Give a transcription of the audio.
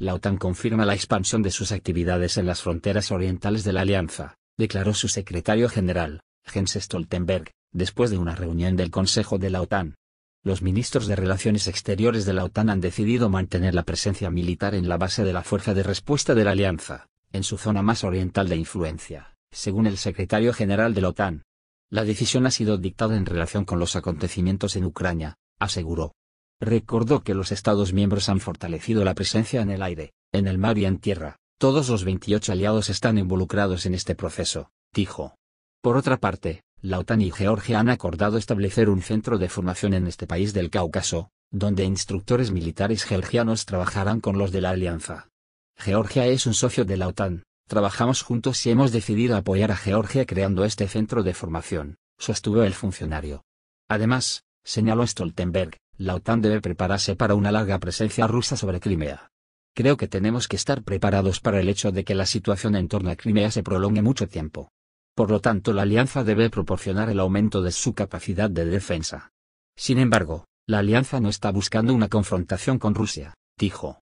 La OTAN confirma la expansión de sus actividades en las fronteras orientales de la Alianza, declaró su secretario general, Jens Stoltenberg, después de una reunión del Consejo de la OTAN. Los ministros de Relaciones Exteriores de la OTAN han decidido mantener la presencia militar en la base de la Fuerza de Respuesta de la Alianza, en su zona más oriental de influencia, según el secretario general de la OTAN. La decisión ha sido dictada en relación con los acontecimientos en Ucrania, aseguró. Recordó que los Estados miembros han fortalecido la presencia en el aire, en el mar y en tierra. Todos los 28 aliados están involucrados en este proceso, dijo. Por otra parte, la OTAN y Georgia han acordado establecer un centro de formación en este país del Cáucaso, donde instructores militares georgianos trabajarán con los de la alianza. Georgia es un socio de la OTAN, trabajamos juntos y hemos decidido apoyar a Georgia creando este centro de formación, sostuvo el funcionario. Además, señaló Stoltenberg, la OTAN debe prepararse para una larga presencia rusa sobre Crimea. Creo que tenemos que estar preparados para el hecho de que la situación en torno a Crimea se prolongue mucho tiempo. Por lo tanto, la alianza debe proporcionar el aumento de su capacidad de defensa. Sin embargo, la alianza no está buscando una confrontación con Rusia, dijo.